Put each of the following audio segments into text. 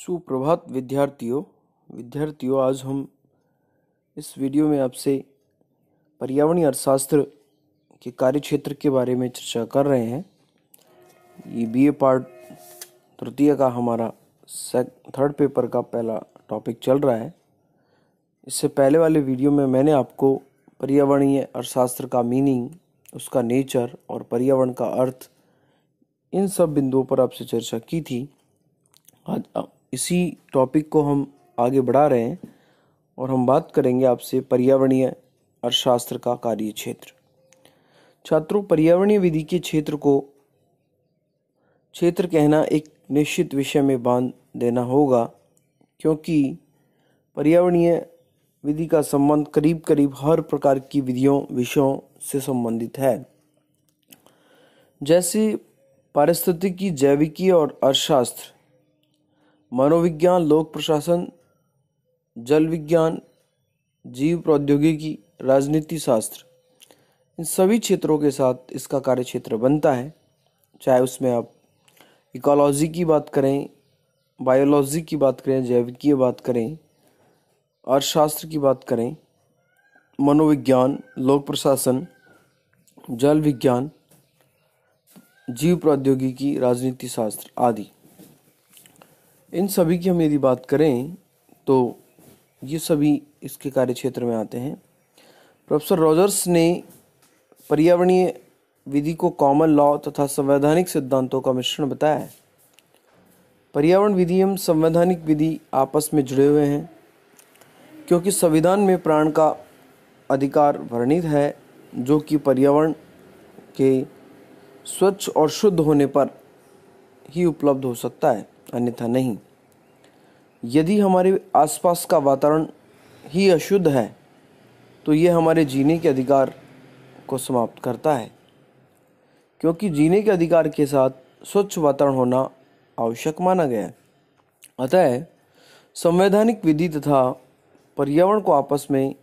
सुप्रभात विद्यार्थियों विद्यार्थियों आज हम इस वीडियो में आपसे पर्यावरणीय अर्थशास्त्र के कार्य क्षेत्र के बारे में चर्चा कर रहे हैं ये बीए पार्ट तृतीय का हमारा थर्ड पेपर का पहला टॉपिक चल रहा है इससे पहले वाले वीडियो में मैंने आपको पर्यावरणीय अर्थशास्त्र का मीनिंग उसका नेचर और पर्यावरण का अर्थ इन सब बिंदुओं पर आपसे चर्चा की थी आज इसी टॉपिक को हम आगे बढ़ा रहे हैं और हम बात करेंगे आपसे पर्यावरणीय अर्थशास्त्र का कार्य क्षेत्र छात्रों पर्यावरणीय विधि के क्षेत्र को क्षेत्र कहना एक निश्चित विषय में बांध देना होगा क्योंकि पर्यावरणीय विधि का संबंध करीब करीब हर प्रकार की विधियों विषयों से संबंधित है जैसे पारिस्थितिकी जैविकी और अर्थशास्त्र मनोविज्ञान लोक प्रशासन जल विज्ञान जीव प्रौद्योगिकी राजनीति शास्त्र इन सभी क्षेत्रों के साथ इसका कार्य क्षेत्र बनता है चाहे उसमें आप इकोलॉजी की बात करें बायोलॉजी की बात करें जैविकीय बात करें अर्थशास्त्र की बात करें मनोविज्ञान लोक प्रशासन जल विज्ञान जीव प्रौद्योगिकी राजनीति शास्त्र आदि इन सभी की हम यदि बात करें तो ये सभी इसके कार्य क्षेत्र में आते हैं प्रोफेसर रॉजर्स ने पर्यावरणीय विधि को कॉमन लॉ तथा संवैधानिक सिद्धांतों का मिश्रण बताया है पर्यावरण विधि एवं संवैधानिक विधि आपस में जुड़े हुए हैं क्योंकि संविधान में प्राण का अधिकार वर्णित है जो कि पर्यावरण के स्वच्छ और शुद्ध होने पर ही उपलब्ध हो सकता है अन्यथा नहीं यदि हमारे आसपास का वातावरण ही अशुद्ध है तो ये हमारे जीने के अधिकार को समाप्त करता है क्योंकि जीने के अधिकार के साथ स्वच्छ वातावरण होना आवश्यक माना गया है अतः संवैधानिक विधि तथा पर्यावरण को आपस में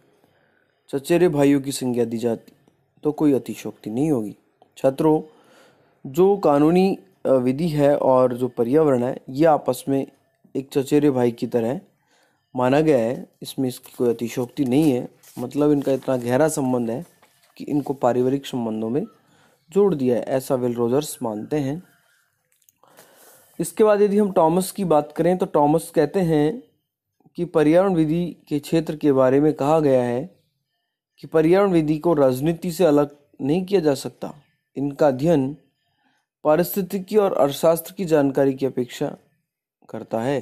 चचेरे भाइयों की संज्ञा दी जाती तो कोई अतिशोक्ति नहीं होगी छात्रों जो कानूनी विधि है और जो पर्यावरण है ये आपस में एक चचेरे भाई की तरह माना गया है इसमें इसकी कोई अतिशोक्ति नहीं है मतलब इनका इतना गहरा संबंध है कि इनको पारिवारिक संबंधों में जोड़ दिया है ऐसा विल रोजर्स मानते हैं इसके बाद यदि हम टॉमस की बात करें तो टॉमस कहते हैं कि पर्यावरण विधि के क्षेत्र के बारे में कहा गया है कि पर्यावरण विधि को राजनीति से अलग नहीं किया जा सकता इनका अध्ययन पारिस्थितिकी और अर्थशास्त्र की जानकारी की अपेक्षा करता है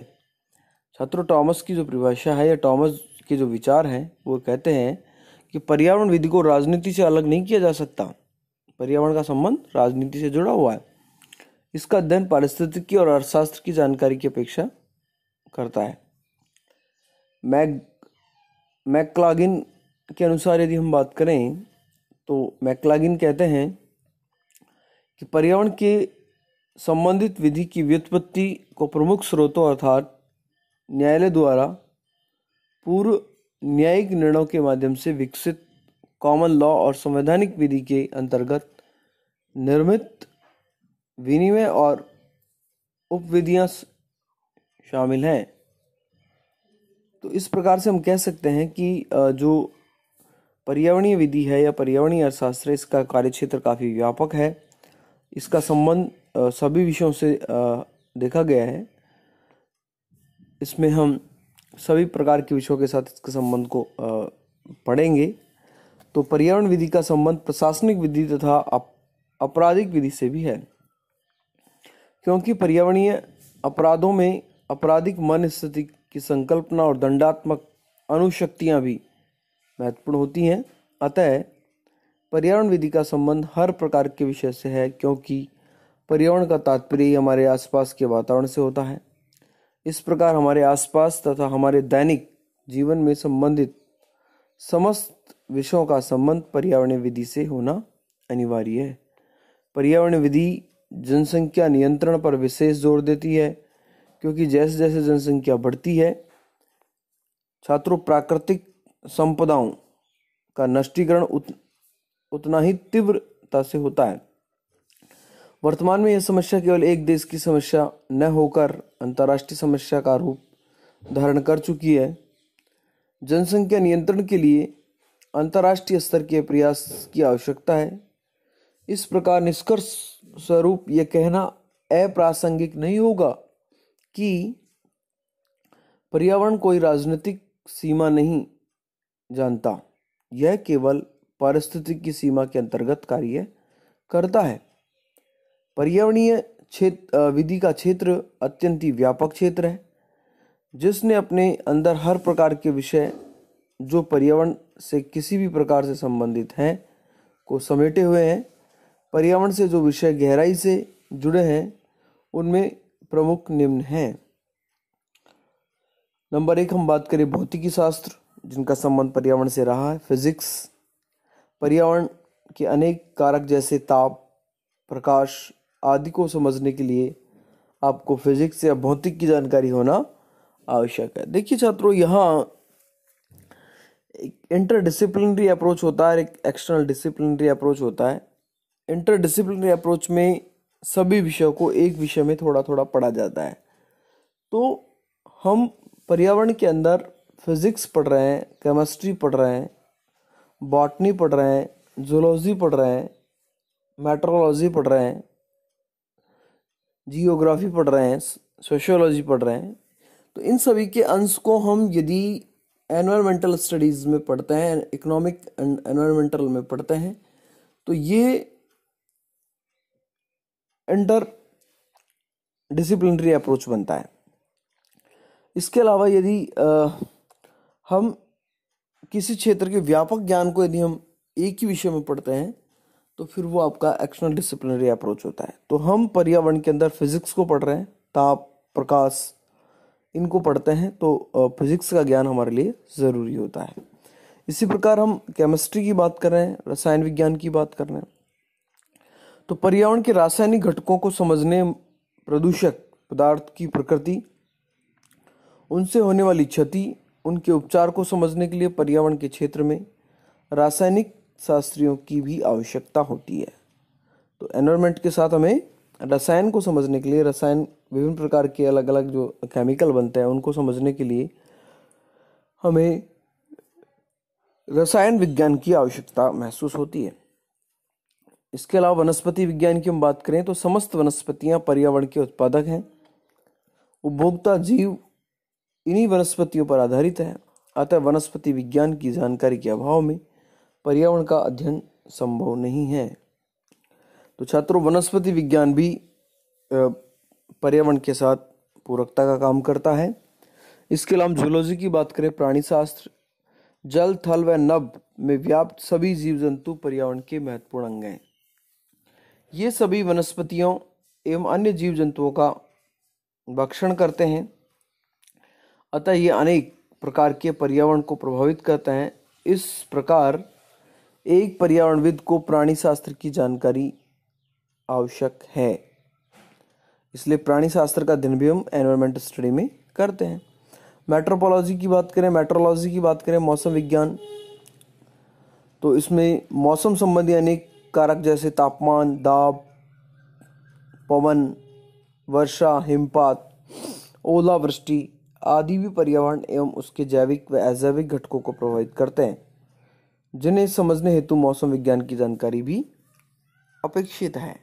छात्रों टॉमस की जो परिभाषा है या टॉमस के जो विचार हैं वो कहते हैं कि पर्यावरण विधि को राजनीति से अलग नहीं किया जा सकता पर्यावरण का संबंध राजनीति से जुड़ा हुआ है इसका अध्ययन पारिस्थितिकी और अर्थशास्त्र की जानकारी की अपेक्षा करता है मैग मैकलागिन के अनुसार यदि हम बात करें तो मैकलागिन कहते हैं कि पर्यावरण के संबंधित विधि की व्युत्पत्ति को प्रमुख स्रोतों अर्थात न्यायालय द्वारा पूर्व न्यायिक निर्णयों के माध्यम से विकसित कॉमन लॉ और संवैधानिक विधि के अंतर्गत निर्मित विनिमय और उपविधियां शामिल हैं तो इस प्रकार से हम कह सकते हैं कि जो पर्यावरणीय विधि है या पर्यावरणीय अर्थशास्त्र इसका कार्यक्षेत्र काफ़ी व्यापक है इसका संबंध सभी विषयों से देखा गया है इसमें हम सभी प्रकार के विषयों के साथ इसके संबंध को पढ़ेंगे तो पर्यावरण विधि का संबंध प्रशासनिक विधि तथा आपराधिक विधि से भी है क्योंकि पर्यावरणीय अपराधों में आपराधिक मन स्थिति की संकल्पना और दंडात्मक अनुशक्तियाँ भी महत्वपूर्ण होती हैं अतः पर्यावरण विधि का संबंध हर प्रकार के विषय से है क्योंकि पर्यावरण का तात्पर्य हमारे आसपास के वातावरण से होता है इस प्रकार हमारे आसपास तथा हमारे दैनिक जीवन में संबंधित समस्त विषयों का संबंध पर्यावरण विधि से होना अनिवार्य है पर्यावरण विधि जनसंख्या नियंत्रण पर विशेष जोर देती है क्योंकि जैसे जैसे जनसंख्या बढ़ती है छात्रों प्राकृतिक संपदाओं का नष्टीकरण उत उतना ही तीव्रता से होता है वर्तमान में यह समस्या केवल एक देश की समस्या न होकर अंतर्राष्ट्रीय समस्या का रूप धारण कर चुकी है जनसंख्या नियंत्रण के लिए अंतर्राष्ट्रीय स्तर के प्रयास की आवश्यकता है इस प्रकार निष्कर्ष स्वरूप यह कहना अप्रासंगिक नहीं होगा कि पर्यावरण कोई राजनीतिक सीमा नहीं जानता यह केवल परिस्थिति की सीमा के अंतर्गत कार्य करता है पर्यावरणीय क्षेत्र विधि का क्षेत्र अत्यंत ही व्यापक क्षेत्र है जिसने अपने अंदर हर प्रकार के विषय जो पर्यावरण से किसी भी प्रकार से संबंधित हैं को समेटे हुए हैं पर्यावरण से जो विषय गहराई से जुड़े हैं उनमें प्रमुख निम्न हैं नंबर एक हम बात करें भौतिकी शास्त्र जिनका संबंध पर्यावरण से रहा है फिजिक्स पर्यावरण के अनेक कारक जैसे ताप प्रकाश आदि को समझने के लिए आपको फिजिक्स या भौतिक की जानकारी होना आवश्यक है देखिए छात्रों यहाँ एक इंटरडिसिप्लिनरी अप्रोच होता है एक एक्सटर्नल डिसिप्लिनरी अप्रोच होता है इंटरडिसिप्लिनरी अप्रोच में सभी विषयों को एक विषय में थोड़ा थोड़ा पढ़ा जाता है तो हम पर्यावरण के अंदर फिजिक्स पढ़ रहे हैं केमिस्ट्री पढ़ रहे हैं बॉटनी पढ़ रहे हैं जोलॉजी पढ़ रहे हैं मेट्रोलॉजी पढ़ रहे हैं जियोग्राफी पढ़ रहे हैं सोशियोलॉजी पढ़ रहे हैं तो इन सभी के अंश को हम यदि एनवायरमेंटल स्टडीज़ में पढ़ते हैं इकोनॉमिक एनवायरमेंटल में पढ़ते हैं तो ये इंटर डिसिप्लिनरी अप्रोच बनता है इसके अलावा यदि हम किसी क्षेत्र के व्यापक ज्ञान को यदि हम एक ही विषय में पढ़ते हैं तो फिर वो आपका एक्शनल डिसिप्लिनरी अप्रोच होता है तो हम पर्यावरण के अंदर फिजिक्स को पढ़ रहे हैं ताप प्रकाश इनको पढ़ते हैं तो फिजिक्स का ज्ञान हमारे लिए ज़रूरी होता है इसी प्रकार हम केमिस्ट्री की बात कर रहे हैं रसायन विज्ञान की बात कर रहे हैं तो पर्यावरण के रासायनिक घटकों को समझने प्रदूषक पदार्थ की प्रकृति उनसे होने वाली क्षति उनके उपचार को समझने के लिए पर्यावरण के क्षेत्र में रासायनिक शास्त्रियों की भी आवश्यकता होती है तो एनवायरमेंट के साथ हमें रसायन को समझने के लिए रसायन विभिन्न प्रकार के अलग अलग जो केमिकल बनते हैं उनको समझने के लिए हमें रसायन विज्ञान की आवश्यकता महसूस होती है इसके अलावा वनस्पति विज्ञान की हम बात करें तो समस्त वनस्पतियां पर्यावरण के उत्पादक हैं उपभोक्ता जीव इन्हीं वनस्पतियों पर आधारित है अतः वनस्पति विज्ञान की जानकारी के अभाव में पर्यावरण का अध्ययन संभव नहीं है तो छात्रों वनस्पति विज्ञान भी पर्यावरण के साथ पूरकता का काम करता है इसके अलावा जूलॉजी की बात करें प्राणी शास्त्र जल थल व नभ में व्याप्त सभी जीव जंतु पर्यावरण के महत्वपूर्ण अंग हैं ये सभी वनस्पतियों एवं अन्य जीव जंतुओं का भक्षण करते हैं अतः ये अनेक प्रकार के पर्यावरण को प्रभावित करते हैं इस प्रकार एक पर्यावरणविद को प्राणी शास्त्र की जानकारी आवश्यक है इसलिए प्राणी शास्त्र का अध्ययन भी हम एनवायरमेंट स्टडी में करते हैं मेट्रोपोलॉजी की बात करें मेट्रोलॉजी की बात करें मौसम विज्ञान तो इसमें मौसम संबंधी अनेक कारक जैसे तापमान दाब पवन वर्षा हिमपात ओलावृष्टि आदि भी पर्यावरण एवं उसके जैविक व अजैविक घटकों को प्रभावित करते हैं जिन्हें समझने हेतु मौसम विज्ञान की जानकारी भी अपेक्षित है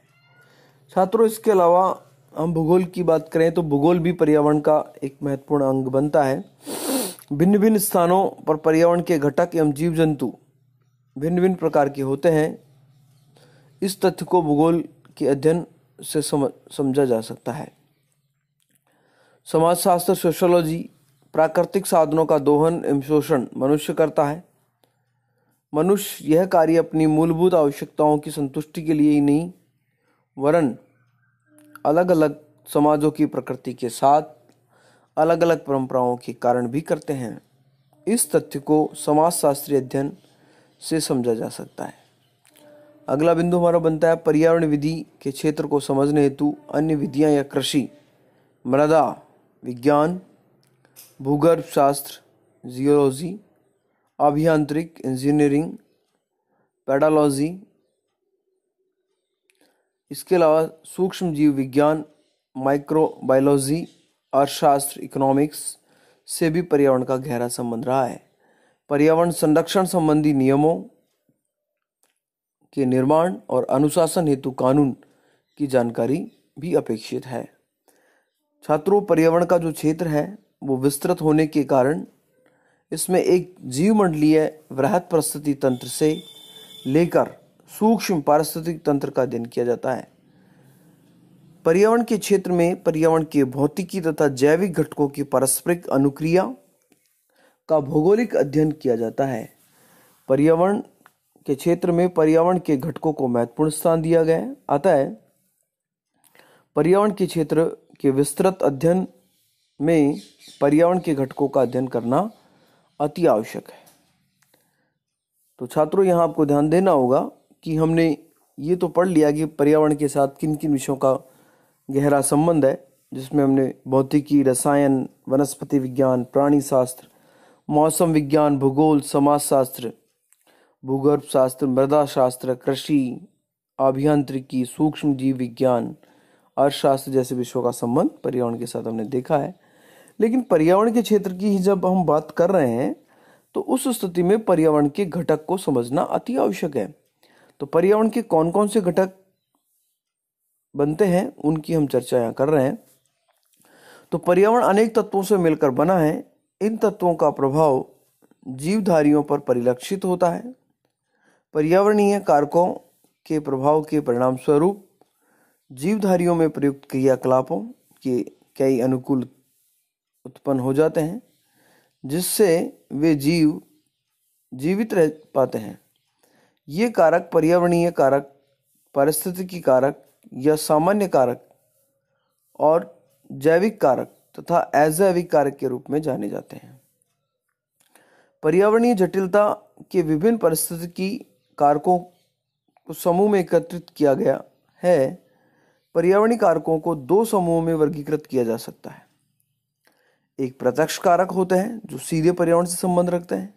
छात्रों इसके अलावा हम भूगोल की बात करें तो भूगोल भी पर्यावरण का एक महत्वपूर्ण अंग बनता है भिन्न भिन्न स्थानों पर पर्यावरण के घटक एवं जीव जंतु भिन्न भिन्न प्रकार के होते हैं इस तथ्य को भूगोल के अध्ययन से समझा जा सकता है समाजशास्त्र सोशोलॉजी प्राकृतिक साधनों का दोहन एवं शोषण मनुष्य करता है मनुष्य यह कार्य अपनी मूलभूत आवश्यकताओं की संतुष्टि के लिए ही नहीं वरन अलग अलग समाजों की प्रकृति के साथ अलग अलग परंपराओं के कारण भी करते हैं इस तथ्य को समाजशास्त्रीय अध्ययन से समझा जा सकता है अगला बिंदु हमारा बनता है पर्यावरण विधि के क्षेत्र को समझने हेतु अन्य विधियां या कृषि मृदा विज्ञान भूगर्भ शास्त्र जियोलॉजी अभियांत्रिक इंजीनियरिंग पैडालॉजी इसके अलावा सूक्ष्म जीव विज्ञान माइक्रोबायोलॉजी अर्थशास्त्र इकोनॉमिक्स से भी पर्यावरण का गहरा संबंध रहा है पर्यावरण संरक्षण संबंधी नियमों के निर्माण और अनुशासन हेतु कानून की जानकारी भी अपेक्षित है छात्रों पर्यावरण का जो क्षेत्र है वो विस्तृत होने के कारण इसमें एक जीवमंडलीय वृहत परिस्थिति तंत्र से लेकर सूक्ष्म पारिस्थितिक तंत्र का अध्ययन किया जाता है पर्यावरण के क्षेत्र में पर्यावरण के भौतिकी तथा जैविक घटकों की पारस्परिक अनुक्रिया का भौगोलिक अध्ययन किया जाता है पर्यावरण के क्षेत्र में पर्यावरण के घटकों को महत्वपूर्ण स्थान दिया गया है अतः पर्यावरण के क्षेत्र के विस्तृत अध्ययन में पर्यावरण के घटकों का अध्ययन करना अति आवश्यक है तो छात्रों यहाँ आपको ध्यान देना होगा कि हमने ये तो पढ़ लिया कि पर्यावरण के साथ किन किन विषयों का गहरा संबंध है जिसमें हमने भौतिकी रसायन वनस्पति विज्ञान प्राणी शास्त्र मौसम विज्ञान भूगोल समाज शास्त्र भूगर्भ शास्त्र मृदा शास्त्र कृषि अभियांत्रिकी सूक्ष्म जीव विज्ञान अर्थशास्त्र जैसे विषयों का संबंध पर्यावरण के साथ हमने देखा है लेकिन पर्यावरण के क्षेत्र की ही जब हम बात कर रहे हैं तो उस स्थिति में पर्यावरण के घटक को समझना अति आवश्यक है तो पर्यावरण के कौन कौन से घटक बनते हैं उनकी हम चर्चा यहाँ कर रहे हैं तो पर्यावरण अनेक तत्वों से मिलकर बना है इन तत्वों का प्रभाव जीवधारियों पर परिलक्षित होता है पर्यावरणीय कारकों के प्रभाव के परिणाम स्वरूप जीवधारियों में प्रयुक्त क्रियाकलापों के कई अनुकूल उत्पन्न हो जाते हैं जिससे वे जीव जीवित रह पाते हैं ये कारक पर्यावरणीय कारक पारिस्थितिकी कारक या सामान्य कारक और जैविक कारक तथा तो अजैविक कारक के रूप में जाने जाते हैं पर्यावरणीय जटिलता के विभिन्न परिस्थिति की कारकों को समूह में एकत्रित किया गया है पर्यावरणीय कारकों को दो समूहों में वर्गीकृत किया जा सकता है एक प्रत्यक्ष कारक होते हैं जो सीधे पर्यावरण से संबंध रखते हैं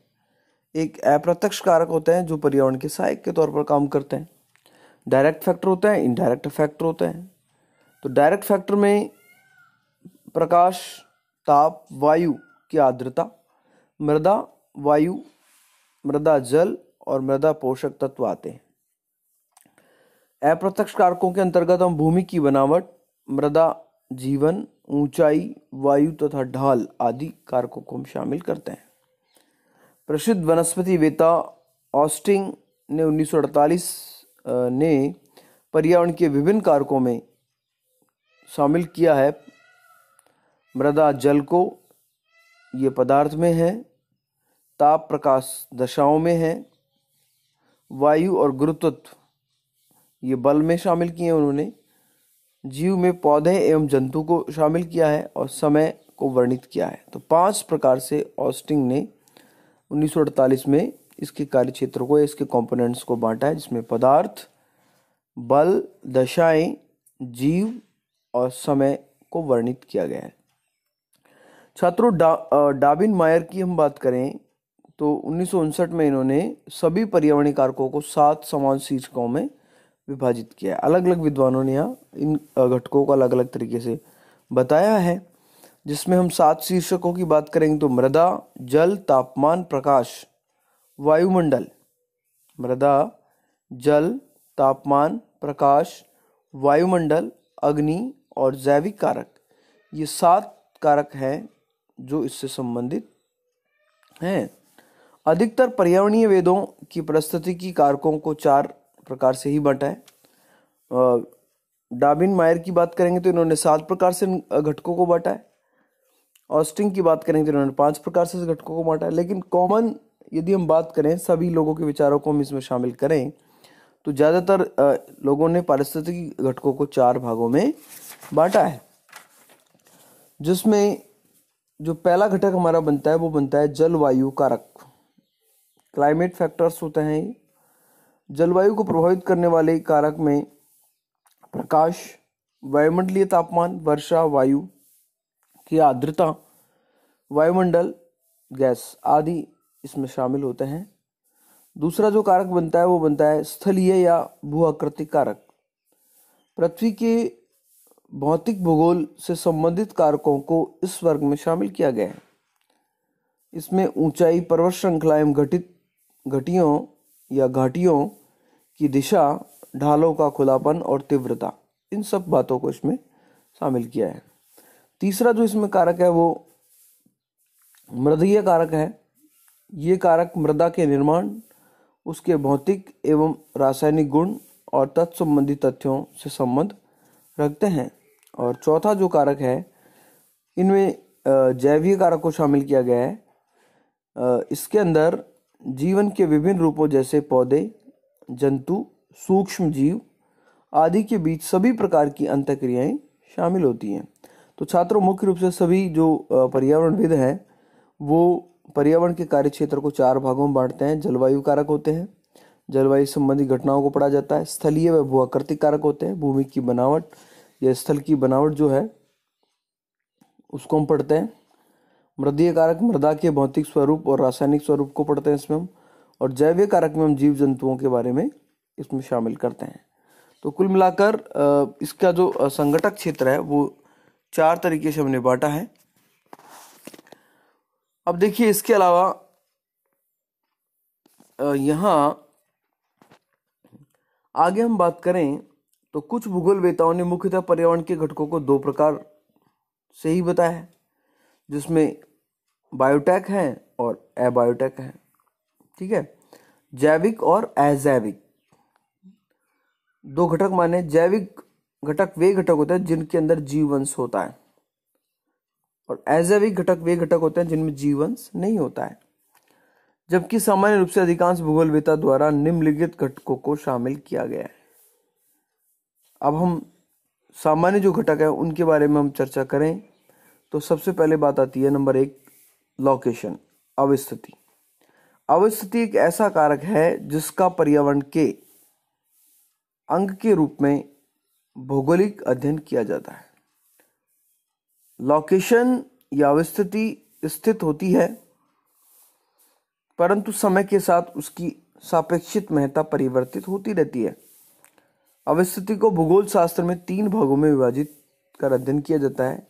एक अप्रत्यक्ष कारक होते हैं जो पर्यावरण के सहायक के तौर पर काम करते हैं डायरेक्ट फैक्टर होते हैं इनडायरेक्ट फैक्टर होते हैं तो डायरेक्ट फैक्टर में प्रकाश ताप वायु की आर्द्रता मृदा वायु मृदा जल और मृदा पोषक तत्व आते हैं अप्रत्यक्ष कारकों के अंतर्गत हम भूमि की बनावट मृदा जीवन ऊंचाई वायु तथा ढाल आदि कारकों को हम शामिल करते हैं प्रसिद्ध वनस्पति वेता ऑस्टिंग ने 1948 ने पर्यावरण के विभिन्न कारकों में शामिल किया है मृदा जल को ये पदार्थ में है ताप प्रकाश दशाओं में है वायु और गुरुत्व ये बल में शामिल किए उन्होंने जीव में पौधे एवं जंतु को शामिल किया है और समय को वर्णित किया है तो पांच प्रकार से ऑस्टिंग ने 1948 में इसके कार्य क्षेत्र को इसके कंपोनेंट्स को बांटा है जिसमें पदार्थ बल दशाएं जीव और समय को वर्णित किया गया है छात्रों डा डाबिन मायर की हम बात करें तो उन्नीस में इन्होंने सभी पर्यावरणीय कारकों को सात समान शीर्षकों में विभाजित किया है अलग अलग विद्वानों ने यहाँ इन घटकों को अलग अलग तरीके से बताया है जिसमें हम सात शीर्षकों की बात करेंगे तो मृदा जल तापमान प्रकाश वायुमंडल मृदा जल तापमान प्रकाश वायुमंडल अग्नि और जैविक कारक ये सात कारक हैं जो इससे संबंधित हैं अधिकतर पर्यावरणीय वेदों की परिस्थिति की कारकों को चार प्रकार से ही बांटा है डाबिन मायर की बात करेंगे तो इन्होंने सात प्रकार से घटकों को बांटा है ऑस्टिंग की बात करेंगे तो इन्होंने पांच प्रकार से घटकों को बांटा है लेकिन कॉमन यदि हम बात करें सभी लोगों के विचारों को हम इसमें शामिल करें तो ज़्यादातर लोगों ने पारिस्थितिक घटकों को चार भागों में बांटा है जिसमें जो पहला घटक हमारा बनता है वो बनता है जलवायु कारक क्लाइमेट फैक्टर्स होते हैं जलवायु को प्रभावित करने वाले कारक में प्रकाश वायुमंडलीय तापमान वर्षा वायु की आर्द्रता वायुमंडल गैस आदि इसमें शामिल होते हैं दूसरा जो कारक बनता है वो बनता है स्थलीय या भूआकृतिक कारक पृथ्वी के भौतिक भूगोल से संबंधित कारकों को इस वर्ग में शामिल किया गया है इसमें ऊंचाई पर्वत श्रृंखलाएं घटित घटियों या घाटियों की दिशा ढालों का खुलापन और तीव्रता इन सब बातों को इसमें शामिल किया है तीसरा जो इसमें कारक है वो मृदीय कारक है ये कारक मृदा के निर्माण उसके भौतिक एवं रासायनिक गुण और तत्संबंधी तथ्यों से संबंध रखते हैं और चौथा जो कारक है इनमें जैवीय कारक को शामिल किया गया है इसके अंदर जीवन के विभिन्न रूपों जैसे पौधे जंतु सूक्ष्म जीव आदि के बीच सभी प्रकार की अंतक्रियाएं शामिल होती हैं तो छात्रों मुख्य रूप से सभी जो पर्यावरणविद हैं वो पर्यावरण के कार्य क्षेत्र को चार भागों में बांटते हैं जलवायु कारक होते हैं जलवायु संबंधी घटनाओं को पढ़ा जाता है स्थलीय व भूआकृतिक कारक होते हैं भूमि की बनावट या स्थल की बनावट जो है उसको हम पढ़ते हैं मृदीय कारक मृदा के भौतिक स्वरूप और रासायनिक स्वरूप को पढ़ते हैं इसमें हम और जैविक कारक में हम जीव जंतुओं के बारे में इसमें शामिल करते हैं तो कुल मिलाकर इसका जो संगठक क्षेत्र है वो चार तरीके से हमने बांटा है अब देखिए इसके अलावा यहाँ आगे हम बात करें तो कुछ भूगोल वेताओं ने मुख्यतः पर्यावरण के घटकों को दो प्रकार से ही बताया है जिसमें बायोटेक है और एबायोटेक है ठीक है जैविक और अजैविक दो घटक माने जैविक घटक वे घटक होते हैं जिनके अंदर जीवंश होता है और अजैविक घटक वे घटक होते हैं जिनमें जीवंश नहीं होता है जबकि सामान्य रूप से अधिकांश भूगोलवेता द्वारा निम्नलिखित घटकों को शामिल किया गया है अब हम सामान्य जो घटक है उनके बारे में हम चर्चा करें तो सबसे पहले बात आती है नंबर एक लोकेशन अवस्थिति अवस्थिति एक ऐसा कारक है जिसका पर्यावरण के अंग के रूप में भौगोलिक अध्ययन किया जाता है लोकेशन या अवस्थिति स्थित होती है परंतु समय के साथ उसकी सापेक्षित महत्ता परिवर्तित होती रहती है अवस्थिति को भूगोल शास्त्र में तीन भागों में विभाजित कर अध्ययन किया जाता है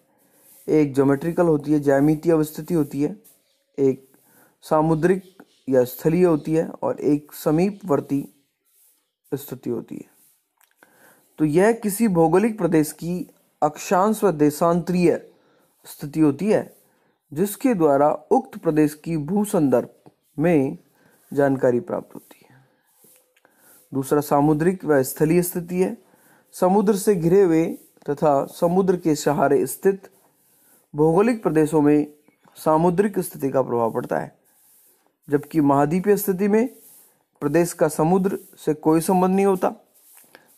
एक ज्योमेट्रिकल होती है ज्यामितीय अवस्थिति होती है एक सामुद्रिक या स्थलीय होती है और एक समीपवर्ती स्थिति होती है तो यह किसी भौगोलिक प्रदेश की अक्षांश व देशांतरीय स्थिति होती है जिसके द्वारा उक्त प्रदेश की भू संदर्भ में जानकारी प्राप्त होती है दूसरा सामुद्रिक व स्थलीय स्थिति है समुद्र से घिरे हुए तथा समुद्र के सहारे स्थित भौगोलिक प्रदेशों में सामुद्रिक स्थिति का प्रभाव पड़ता है जबकि महाद्वीपीय स्थिति में प्रदेश का समुद्र से कोई संबंध नहीं होता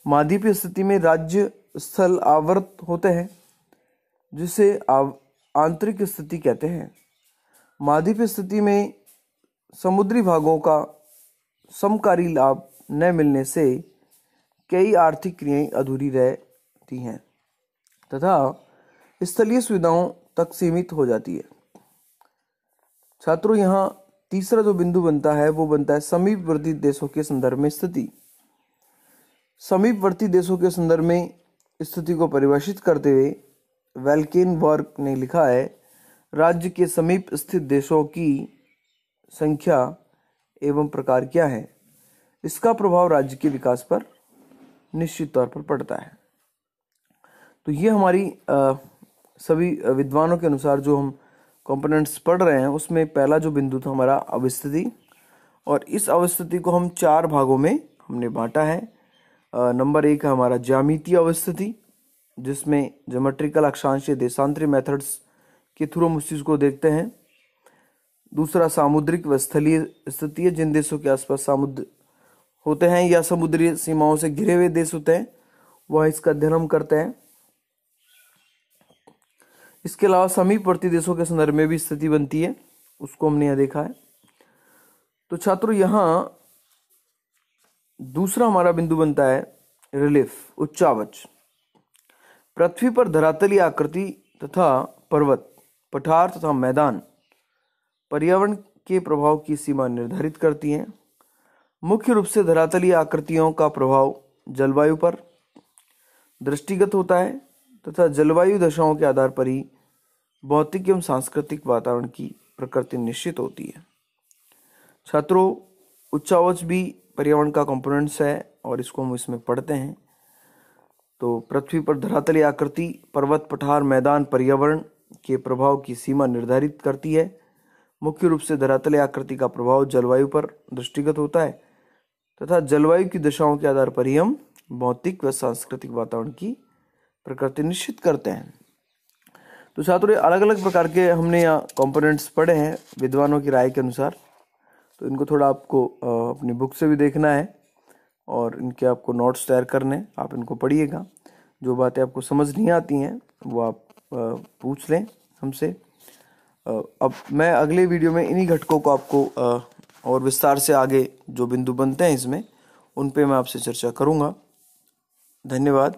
महाद्वीपीय स्थिति में राज्य स्थल आवर्त होते हैं जिसे आंतरिक स्थिति कहते हैं महाद्वीपीय स्थिति में समुद्री भागों का समकारी लाभ न मिलने से कई आर्थिक क्रियाएं अधूरी रहती हैं तथा स्थलीय सुविधाओं तक सीमित हो जाती है छात्रों यहाँ तीसरा जो बिंदु बनता है वो बनता है समीपवर्ती देशों के संदर्भ में स्थिति समीपवर्ती देशों के संदर्भ में स्थिति को परिभाषित करते हुए वेलकेन वर्क ने लिखा है राज्य के समीप स्थित देशों की संख्या एवं प्रकार क्या है इसका प्रभाव राज्य के विकास पर निश्चित तौर पर पड़ता है तो ये हमारी आ, सभी विद्वानों के अनुसार जो हम कंपोनेंट्स पढ़ रहे हैं उसमें पहला जो बिंदु था हमारा अवस्थिति और इस अवस्थिति को हम चार भागों में हमने बांटा है नंबर एक है हमारा ज्यामितीय अवस्थिति जिसमें जोमेट्रिकल या देशांतरी मेथड्स के थ्रू हम उस चीज़ को देखते हैं दूसरा सामुद्रिक व स्थलीय स्थिति है जिन देशों के आसपास समुद्र होते हैं या समुद्री सीमाओं से घिरे हुए देश होते हैं वह इसका अध्ययन हम करते हैं इसके अलावा समीपवर्ती देशों के संदर्भ में भी स्थिति बनती है उसको हमने यहाँ देखा है तो छात्रों यहाँ दूसरा हमारा बिंदु बनता है रिलीफ उच्चावच पृथ्वी पर धरातली आकृति तथा पर्वत पठार तथा मैदान पर्यावरण के प्रभाव की सीमा निर्धारित करती हैं मुख्य रूप से धरातली आकृतियों का प्रभाव जलवायु पर दृष्टिगत होता है तथा जलवायु दशाओं के आधार पर ही भौतिक एवं सांस्कृतिक वातावरण की प्रकृति निश्चित होती है छात्रों उच्चावच भी पर्यावरण का कंपोनेंट्स है और इसको हम इसमें पढ़ते हैं तो पृथ्वी पर धरातलीय आकृति पर्वत पठार मैदान पर्यावरण के प्रभाव की सीमा निर्धारित करती है मुख्य रूप से धरातलीय आकृति का प्रभाव जलवायु पर दृष्टिगत होता है तथा जलवायु की दशाओं के आधार पर ही हम भौतिक व सांस्कृतिक वातावरण की प्रकृति निश्चित करते हैं तो छात्रों अलग अलग प्रकार के हमने यहाँ कंपोनेंट्स पढ़े हैं विद्वानों की राय के अनुसार तो इनको थोड़ा आपको अपनी बुक से भी देखना है और इनके आपको नोट्स तैयार करने आप इनको पढ़िएगा जो बातें आपको समझ नहीं आती हैं वो आप पूछ लें हमसे अब मैं अगले वीडियो में इन्हीं घटकों को आपको और विस्तार से आगे जो बिंदु बनते हैं इसमें उन पे मैं आपसे चर्चा करूँगा धन्यवाद